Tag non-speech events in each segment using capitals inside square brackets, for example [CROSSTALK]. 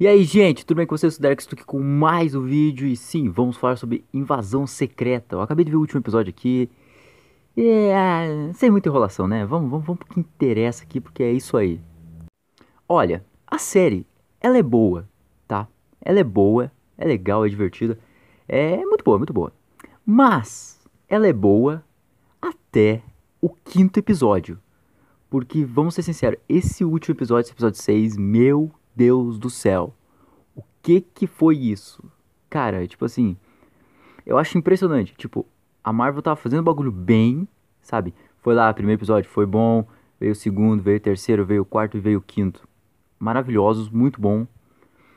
E aí, gente, tudo bem com vocês? Derek, estou aqui com mais um vídeo e sim, vamos falar sobre invasão secreta. Eu acabei de ver o último episódio aqui. É, sem muita enrolação, né? Vamos, vamos, vamos pro que interessa aqui, porque é isso aí. Olha, a série, ela é boa, tá? Ela é boa, é legal, é divertida. É muito boa, muito boa. Mas ela é boa até o quinto episódio. Porque, vamos ser sinceros, esse último episódio, esse episódio 6, meu Deus do céu. O que que foi isso? Cara, tipo assim, eu acho impressionante. Tipo, a Marvel tava fazendo o bagulho bem, sabe? Foi lá, primeiro episódio foi bom, veio o segundo, veio o terceiro, veio o quarto e veio o quinto. Maravilhosos, muito bom.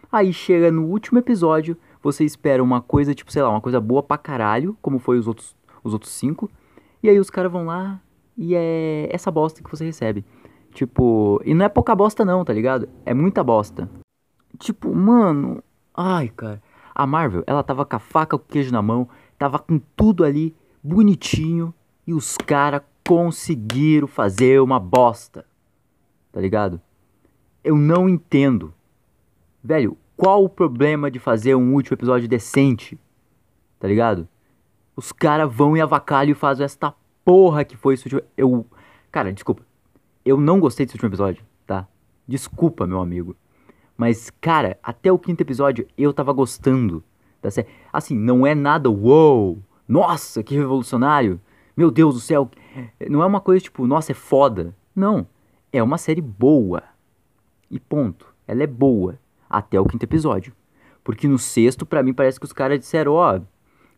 Aí chega no último episódio, você espera uma coisa, tipo, sei lá, uma coisa boa pra caralho, como foi os outros, os outros cinco. E aí os caras vão lá e é essa bosta que você recebe. Tipo, e não é pouca bosta não, tá ligado? É muita bosta. Tipo, mano, ai, cara. A Marvel, ela tava com a faca com o queijo na mão, tava com tudo ali bonitinho e os caras conseguiram fazer uma bosta. Tá ligado? Eu não entendo. Velho, qual o problema de fazer um último episódio decente? Tá ligado? Os caras vão e avacalham e fazem esta porra que foi isso. Eu. Cara, desculpa eu não gostei desse último episódio, tá? Desculpa, meu amigo. Mas, cara, até o quinto episódio eu tava gostando da série. Assim, não é nada, wow, nossa, que revolucionário, meu Deus do céu. Não é uma coisa tipo, nossa, é foda. Não, é uma série boa. E ponto. Ela é boa até o quinto episódio. Porque no sexto, para mim, parece que os caras disseram, ó, oh,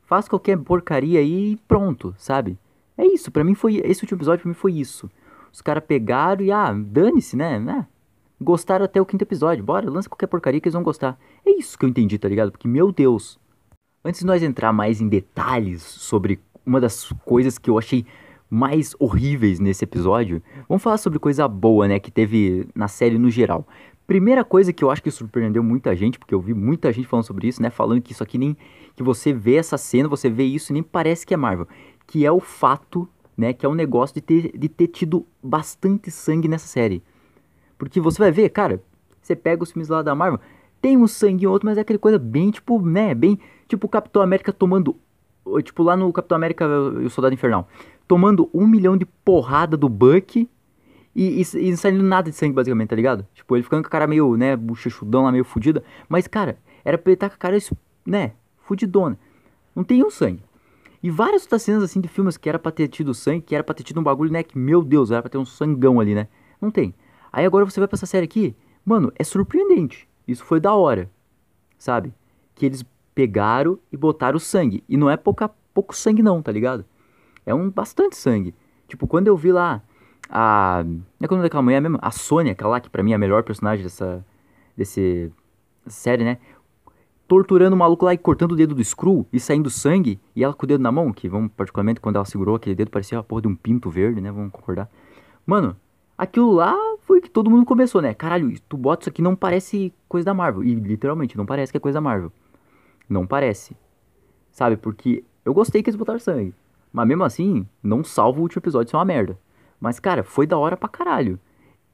faz qualquer porcaria aí e pronto, sabe? É isso, para mim foi, esse último episódio para mim foi isso. Os caras pegaram e, ah, dane-se, né? né? Gostaram até o quinto episódio. Bora, lança qualquer porcaria que eles vão gostar. É isso que eu entendi, tá ligado? Porque, meu Deus. Antes de nós entrar mais em detalhes sobre uma das coisas que eu achei mais horríveis nesse episódio, vamos falar sobre coisa boa, né? Que teve na série no geral. Primeira coisa que eu acho que surpreendeu muita gente, porque eu vi muita gente falando sobre isso, né? Falando que isso aqui nem. que você vê essa cena, você vê isso e nem parece que é Marvel. Que é o fato né? Que é um negócio de ter, de ter tido bastante sangue nessa série. Porque você vai ver, cara, você pega os filmes lá da Marvel, tem um sangue em outro, mas é aquele coisa bem, tipo, né? Bem, tipo, Capitão América tomando. Tipo, lá no Capitão América e o Soldado Infernal. Tomando um milhão de porrada do Buck e, e, e, não saindo nada de sangue, basicamente, tá ligado? Tipo, ele ficando com a cara meio, né, bochechudão lá, meio fudida. Mas, cara, era pra ele estar tá com a cara, né, fudidona. Não tem um sangue. E várias outras cenas assim de filmes que era pra ter tido sangue, que era pra ter tido um bagulho, né? Que, meu Deus, era pra ter um sangão ali, né? Não tem. Aí agora você vai pra essa série aqui, mano, é surpreendente. Isso foi da hora, sabe? Que eles pegaram e botaram sangue. E não é pouca, pouco sangue, não, tá ligado? É um bastante sangue. Tipo, quando eu vi lá a. Não é quando é daquela manhã mesmo? A Sônia, aquela lá que pra mim é a melhor personagem dessa. desse. série, né? torturando o maluco lá e cortando o dedo do Skrull e saindo sangue, e ela com o dedo na mão, que vamos, particularmente quando ela segurou aquele dedo, parecia a porra de um pinto verde, né? Vamos concordar. Mano, aquilo lá foi que todo mundo começou, né? Caralho, tu bota isso aqui não parece coisa da Marvel. E literalmente, não parece que é coisa da Marvel. Não parece. Sabe, porque eu gostei que eles botaram sangue. Mas mesmo assim, não salvo o último episódio, isso é uma merda. Mas, cara, foi da hora pra caralho.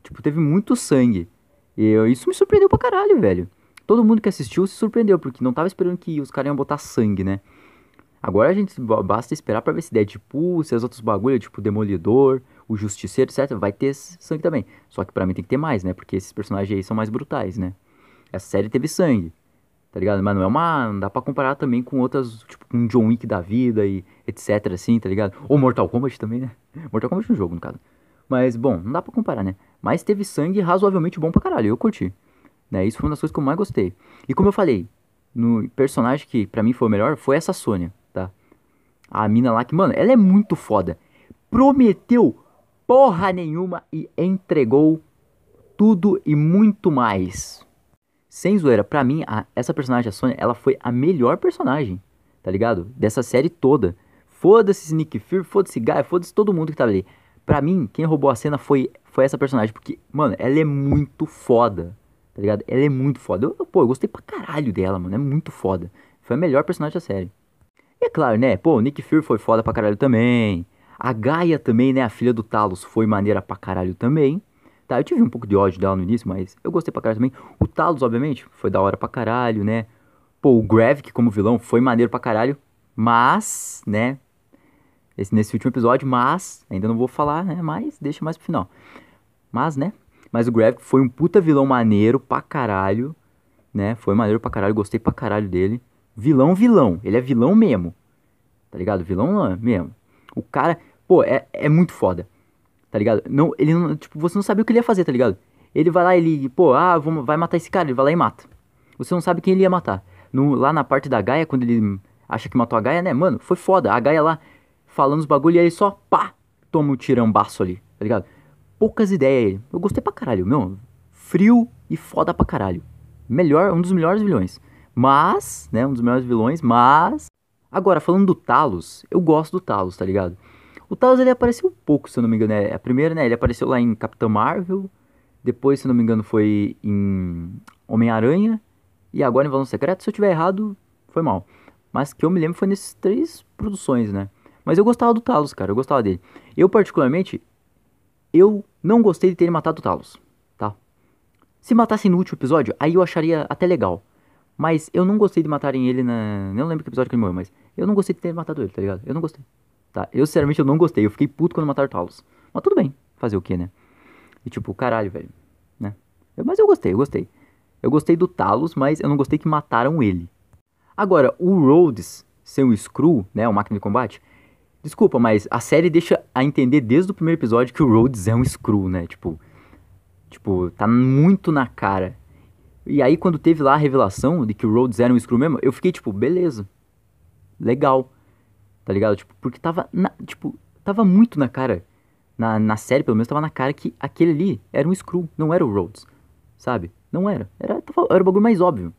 Tipo, teve muito sangue. E isso me surpreendeu pra caralho, velho todo mundo que assistiu se surpreendeu, porque não tava esperando que os caras iam botar sangue, né? Agora a gente basta esperar pra ver se Deadpool, tipo, uh, se as outros bagulho, tipo Demolidor, o Justiceiro, etc, vai ter sangue também. Só que pra mim tem que ter mais, né? Porque esses personagens aí são mais brutais, né? Essa série teve sangue, tá ligado? Mas não é uma... não dá pra comparar também com outras, tipo, com um John Wick da vida e etc, assim, tá ligado? Ou Mortal Kombat também, né? [LAUGHS] Mortal Kombat é um jogo, no caso. Mas, bom, não dá pra comparar, né? Mas teve sangue razoavelmente bom pra caralho, eu curti. Né? Isso foi uma das coisas que eu mais gostei. E como eu falei, no personagem que para mim foi o melhor foi essa Sônia, tá? A mina lá que, mano, ela é muito foda. Prometeu porra nenhuma e entregou tudo e muito mais. Sem zoeira, pra mim, a, essa personagem, a Sônia, ela foi a melhor personagem, tá ligado? Dessa série toda. Foda-se Nick Fury, foda-se Guy, foda-se todo mundo que tava ali. Pra mim, quem roubou a cena foi, foi essa personagem, porque, mano, ela é muito foda tá ligado? Ela é muito foda. Eu, pô, eu gostei pra caralho dela, mano. É muito foda. Foi a melhor personagem da série. E é claro, né? Pô, o Nick Fury foi foda pra caralho também. A Gaia também, né? A filha do Talos foi maneira pra caralho também. Tá, eu tive um pouco de ódio dela no início, mas eu gostei pra caralho também. O Talos, obviamente, foi da hora pra caralho, né? Pô, o Gravik como vilão foi maneiro pra caralho. Mas, né? Esse, nesse último episódio, mas. Ainda não vou falar, né? Mas deixa mais pro final. Mas, né? Mas o Gravik foi um puta vilão maneiro pra caralho, né? Foi maneiro pra caralho, gostei pra caralho dele. Vilão, vilão. Ele é vilão mesmo. Tá ligado? Vilão é mesmo. O cara, pô, é, é muito foda. Tá ligado? Não, ele não, tipo, você não sabia o que ele ia fazer, tá ligado? Ele vai lá, ele, pô, ah, vamos, vai matar esse cara, ele vai lá e mata. Você não sabe quem ele ia matar. No, lá na parte da Gaia, quando ele acha que matou a Gaia, né? Mano, foi foda. A Gaia lá falando os bagulho e aí só pá, toma o um tirambaço ali, tá ligado? poucas ideias. Eu gostei pra caralho, meu. Frio e foda pra caralho. Melhor, um dos melhores vilões. Mas, né, um dos melhores vilões, mas... Agora, falando do Talos, eu gosto do Talos, tá ligado? O Talos, ele apareceu pouco, se eu não me engano. É, a primeira, né, ele apareceu lá em Capitão Marvel. Depois, se eu não me engano, foi em Homem-Aranha. E agora em Valão Secreto. Se eu tiver errado, foi mal. Mas que eu me lembro foi nessas três produções, né? Mas eu gostava do Talos, cara. Eu gostava dele. Eu, particularmente, eu não gostei de ter matado o Talos, tá? Se matasse no último episódio, aí eu acharia até legal. Mas eu não gostei de matarem ele na. Não lembro que episódio que ele morreu, mas eu não gostei de ter matado ele, tá ligado? Eu não gostei. Tá? Eu sinceramente eu não gostei. Eu fiquei puto quando mataram o Talos. Mas tudo bem, fazer o que, né? E tipo, caralho, velho. Né? Eu, mas eu gostei, eu gostei. Eu gostei do Talos, mas eu não gostei que mataram ele. Agora, o Rhodes, seu Screw, né? O máquina de combate, Desculpa, mas a série deixa a entender desde o primeiro episódio que o Rhodes é um screw, né? Tipo, tipo, tá muito na cara. E aí quando teve lá a revelação de que o Rhodes era um screw mesmo, eu fiquei tipo, beleza. Legal. Tá ligado? Tipo, porque tava na, tipo, tava muito na cara. Na, na série, pelo menos, tava na cara que aquele ali era um screw, não era o Rhodes. Sabe? Não era. Era, tava, era o bagulho mais óbvio.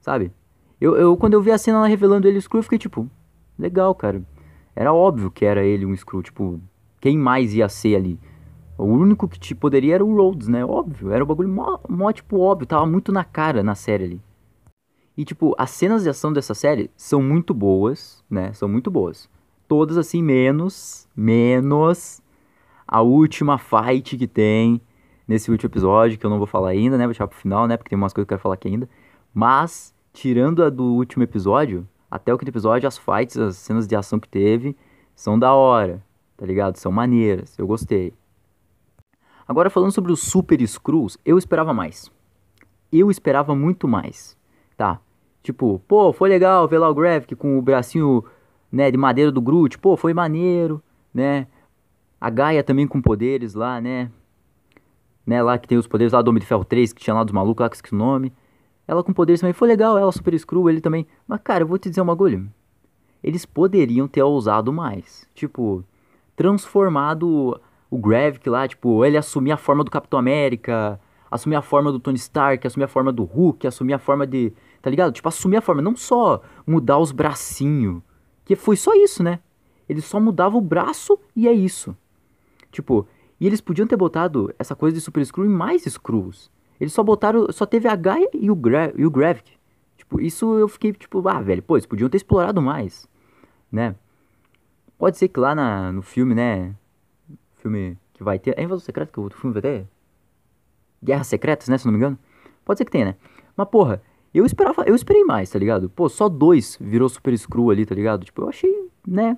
Sabe? Eu, eu, quando eu vi a cena lá revelando ele screw, eu fiquei tipo, legal, cara era óbvio que era ele um Screw, tipo, quem mais ia ser ali? O único que te poderia era o Rhodes, né? Óbvio, era o um bagulho mó, mó, tipo, óbvio, tava muito na cara na série ali. E, tipo, as cenas de ação dessa série são muito boas, né? São muito boas. Todas, assim, menos, menos a última fight que tem nesse último episódio, que eu não vou falar ainda, né? Vou deixar pro final, né? Porque tem umas coisas que eu quero falar aqui ainda. Mas, tirando a do último episódio, até o quinto episódio, as fights, as cenas de ação que teve, são da hora, tá ligado? São maneiras, eu gostei. Agora falando sobre os Super Screws, eu esperava mais. Eu esperava muito mais, tá? Tipo, pô, foi legal ver lá o Gravic com o bracinho, né, de madeira do Groot, pô, foi maneiro, né? A Gaia também com poderes lá, né? Né, lá que tem os poderes lá do Homem de Ferro 3, que tinha lá dos malucos, lá que esqueci o nome. Ela com poderes também foi legal, ela super screw, ele também. Mas, cara, eu vou te dizer uma bagulho. Eles poderiam ter ousado mais. Tipo, transformado o Gravik lá, tipo, ele assumir a forma do Capitão América, assumir a forma do Tony Stark, assumir a forma do Hulk, assumir a forma de. Tá ligado? Tipo, assumir a forma, não só mudar os bracinhos. Que foi só isso, né? Ele só mudava o braço e é isso. Tipo, e eles podiam ter botado essa coisa de Super Screw em mais Screws. Eles só botaram. Só teve a Gaia e o, Gra e o Gravik Tipo, isso eu fiquei tipo, ah, velho, pô, eles podiam ter explorado mais. Né? Pode ser que lá na, no filme, né? Filme que vai ter. É Invasão Secreta que o outro filme vai ter? Guerras Secretas, né? Se não me engano. Pode ser que tenha, né? Mas, porra, eu esperava. Eu esperei mais, tá ligado? Pô, só dois virou Super Screw ali, tá ligado? Tipo, eu achei, né?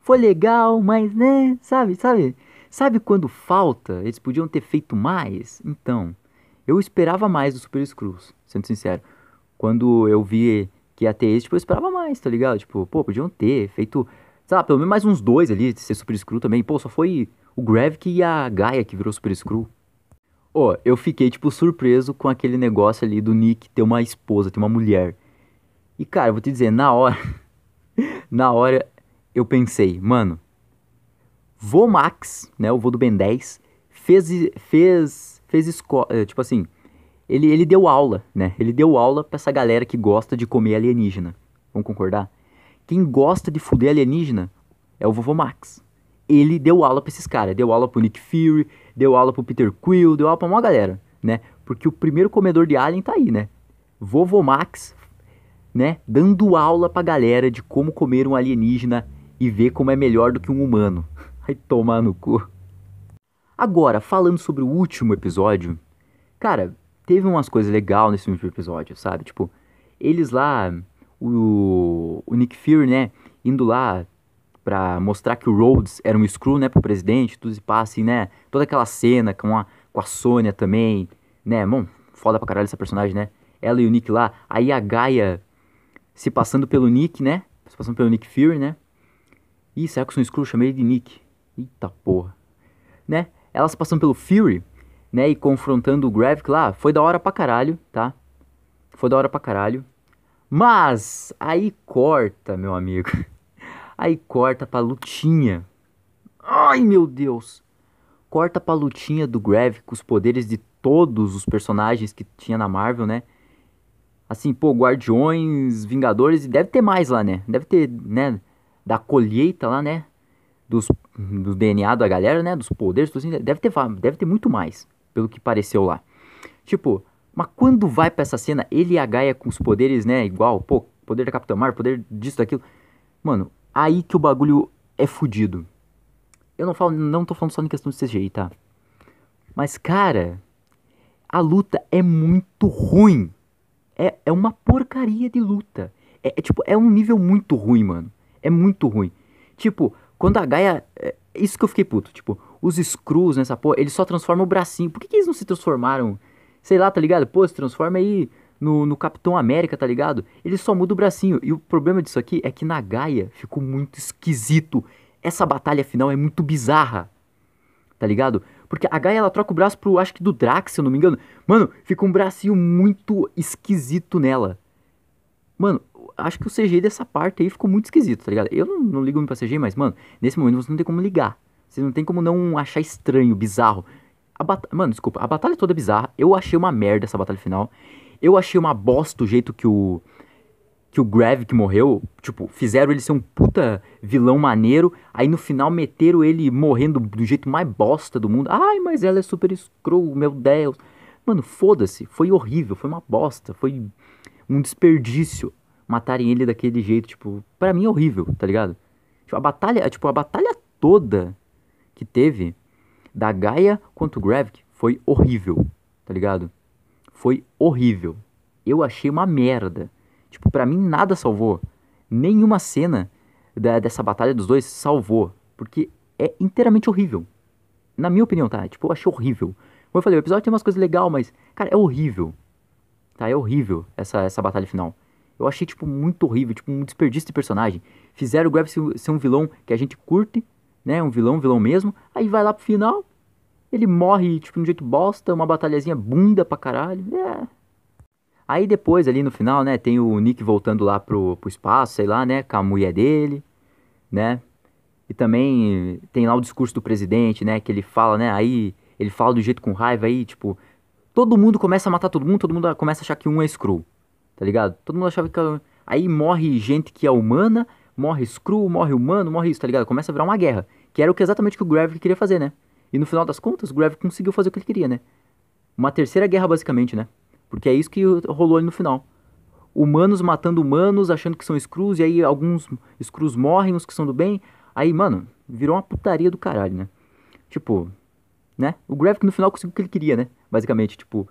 Foi legal, mas, né? Sabe, sabe? Sabe quando falta? Eles podiam ter feito mais? Então. Eu esperava mais do Super Screws, sendo sincero. Quando eu vi que ia ter esse, tipo, eu esperava mais, tá ligado? Tipo, pô, podiam ter feito, sei lá, pelo menos mais uns dois ali, de ser Super Screw também. Pô, só foi o Gravik e a Gaia que virou Super Screw. Ó, oh, eu fiquei, tipo, surpreso com aquele negócio ali do Nick ter uma esposa, ter uma mulher. E, cara, eu vou te dizer, na hora. [LAUGHS] na hora, eu pensei, mano. Max, né? O vô do Ben 10, fez. fez fez escola. Eh, tipo assim, ele, ele deu aula, né? Ele deu aula pra essa galera que gosta de comer alienígena. Vamos concordar? Quem gosta de fuder alienígena é o vovô Max. Ele deu aula pra esses caras. Deu aula pro Nick Fury, deu aula pro Peter Quill, deu aula pra uma galera, né? Porque o primeiro comedor de alien tá aí, né? Vovô Max, né? Dando aula pra galera de como comer um alienígena e ver como é melhor do que um humano. [LAUGHS] Ai, tomar no cu. Agora, falando sobre o último episódio, cara, teve umas coisas legais nesse último episódio, sabe? Tipo, eles lá, o, o Nick Fury, né, indo lá para mostrar que o Rhodes era um screw, né, pro presidente, tudo e passa, assim, né? Toda aquela cena com a, com a Sônia também, né? Bom, foda pra caralho essa personagem, né? Ela e o Nick lá, aí a Gaia se passando pelo Nick, né? Se passando pelo Nick Fury, né? Ih, será que eu sou um screw? Chamei ele de Nick. Eita porra. Né? Elas passando pelo Fury, né? E confrontando o Gravik lá. Foi da hora pra caralho, tá? Foi da hora pra caralho. Mas aí corta, meu amigo. [LAUGHS] Aí corta pra lutinha. Ai, meu Deus. Corta pra lutinha do Gravik com os poderes de todos os personagens que tinha na Marvel, né? Assim, pô, Guardiões, Vingadores, e deve ter mais lá, né? Deve ter, né? Da colheita lá, né? Dos, do DNA da galera, né? Dos poderes, assim, deve ter, deve ter muito mais, pelo que pareceu lá. Tipo, mas quando vai para essa cena, ele e a Gaia com os poderes, né? Igual, pô, poder da Capitã Mar, poder disso, daquilo. Mano, aí que o bagulho é fudido. Eu não falo, não tô falando só em questão de CGI, tá? Mas, cara, a luta é muito ruim. É, é uma porcaria de luta. É, é tipo, é um nível muito ruim, mano. É muito ruim. Tipo, quando a Gaia isso que eu fiquei puto. Tipo, os screws nessa porra, eles só transformam o bracinho. Por que, que eles não se transformaram? Sei lá, tá ligado? Pô, se transforma aí no, no Capitão América, tá ligado? Ele só muda o bracinho. E o problema disso aqui é que na Gaia ficou muito esquisito. Essa batalha final é muito bizarra. Tá ligado? Porque a Gaia ela troca o braço pro, acho que do Drax, se eu não me engano. Mano, fica um bracinho muito esquisito nela. Mano, acho que o CGI dessa parte aí ficou muito esquisito, tá ligado? Eu não, não ligo muito pra CGI, mas, mano, nesse momento você não tem como ligar. Você não tem como não achar estranho, bizarro. A bat... Mano, desculpa, a batalha toda é bizarra. Eu achei uma merda essa batalha final. Eu achei uma bosta o jeito que o. Que o que morreu. Tipo, fizeram ele ser um puta vilão maneiro. Aí no final meteram ele morrendo do jeito mais bosta do mundo. Ai, mas ela é super scroll, meu Deus. Mano, foda-se. Foi horrível, foi uma bosta. Foi um desperdício matarem ele daquele jeito, tipo, para mim é horrível, tá ligado? Tipo, a batalha, é, tipo, a batalha toda que teve da Gaia contra o Gravik foi horrível, tá ligado? Foi horrível. Eu achei uma merda. Tipo, para mim nada salvou. Nenhuma cena da, dessa batalha dos dois salvou, porque é inteiramente horrível. Na minha opinião, tá? Tipo, eu achei horrível. Como eu falei, o episódio tem umas coisas legais, mas, cara, é horrível. Tá, é horrível essa, essa batalha final. Eu achei, tipo, muito horrível, tipo, um desperdício de personagem. Fizeram o Grab ser um vilão que a gente curte, né? Um vilão, um vilão mesmo. Aí vai lá pro final, ele morre, tipo, de um jeito bosta, uma batalhazinha bunda pra caralho. É. Aí depois, ali no final, né, tem o Nick voltando lá pro, pro espaço, sei lá, né, com a mulher dele, né? E também tem lá o discurso do presidente, né, que ele fala, né, aí ele fala do jeito com raiva aí, tipo, todo mundo começa a matar todo mundo, todo mundo começa a achar que um é screw tá ligado? Todo mundo achava que. Aí morre gente que é humana, morre Screw, morre humano, morre isso, tá ligado? Começa a virar uma guerra. Que era o que exatamente que o Gravik queria fazer, né? E no final das contas, o Gravik conseguiu fazer o que ele queria, né? Uma terceira guerra, basicamente, né? Porque é isso que rolou ali no final. Humanos matando humanos, achando que são Screws, e aí alguns Screws morrem, os que são do bem. Aí, mano, virou uma putaria do caralho, né? Tipo, né? O Gravik no final conseguiu o que ele queria, né? Basicamente, tipo,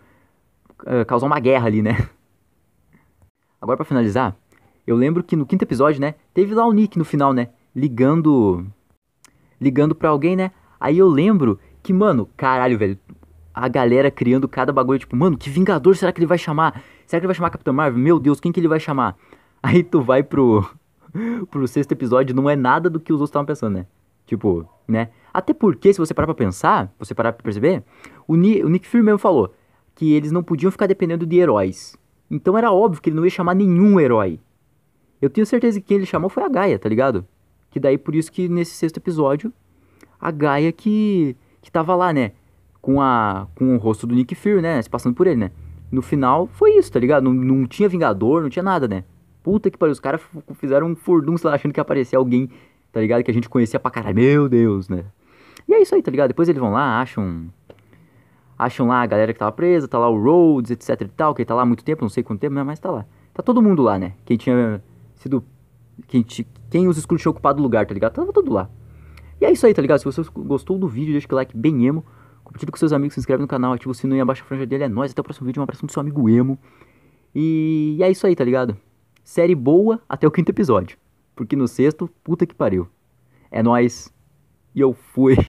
eh, causar uma guerra ali, né? [LAUGHS] Agora para finalizar, eu lembro que no quinto episódio, né, teve lá o Nick no final, né, ligando ligando para alguém, né? Aí eu lembro que, mano, caralho, velho, a galera criando cada bagulho, tipo, mano, que vingador será que ele vai chamar? Será que ele vai chamar Capitão Marvel? Meu Deus, quem que ele vai chamar? [LAUGHS] Aí tu vai pro [LAUGHS] pro sexto episódio, não é nada do que os outros estavam pensando, né? Tipo, né? Até porque, se você parar pra pensar, você parar pra perceber, o, o Nick Fury mesmo falou que eles não podiam ficar dependendo de heróis. Então era óbvio que ele não ia chamar nenhum herói. Eu tenho certeza que quem ele chamou foi a Gaia, tá ligado? Que daí por isso que nesse sexto episódio, a Gaia que, que tava lá, né? Com, a, com o rosto do Nick Fury, né? Se passando por ele, né? No final foi isso, tá ligado? Não, não tinha Vingador, não tinha nada, né? Puta que pariu, os caras fizeram um furdunço lá achando que ia aparecer alguém, tá ligado? Que a gente conhecia pra caralho. Meu Deus, né? E é isso aí, tá ligado? Depois eles vão lá, acham Acham lá a galera que tava presa, tá lá o Rhodes, etc e tal, que ele tá lá há muito tempo, não sei quanto tempo, né, Mas tá lá. Tá todo mundo lá, né? Quem tinha sido. Quem, quem os Skrull tinha ocupado o lugar, tá ligado? Tava todo lá. E é isso aí, tá ligado? Se você gostou do vídeo, deixa o like bem emo. Compartilha com seus amigos, se inscreve no canal, ativa o sininho e abaixa a franja dele. É nóis, até o próximo vídeo. Um abraço do seu amigo emo. E é isso aí, tá ligado? Série boa até o quinto episódio. Porque no sexto, puta que pariu. É nóis. E eu fui. [LAUGHS]